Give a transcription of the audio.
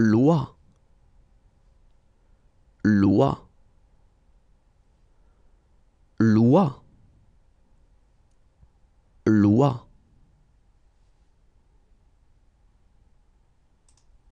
loi loi loi loi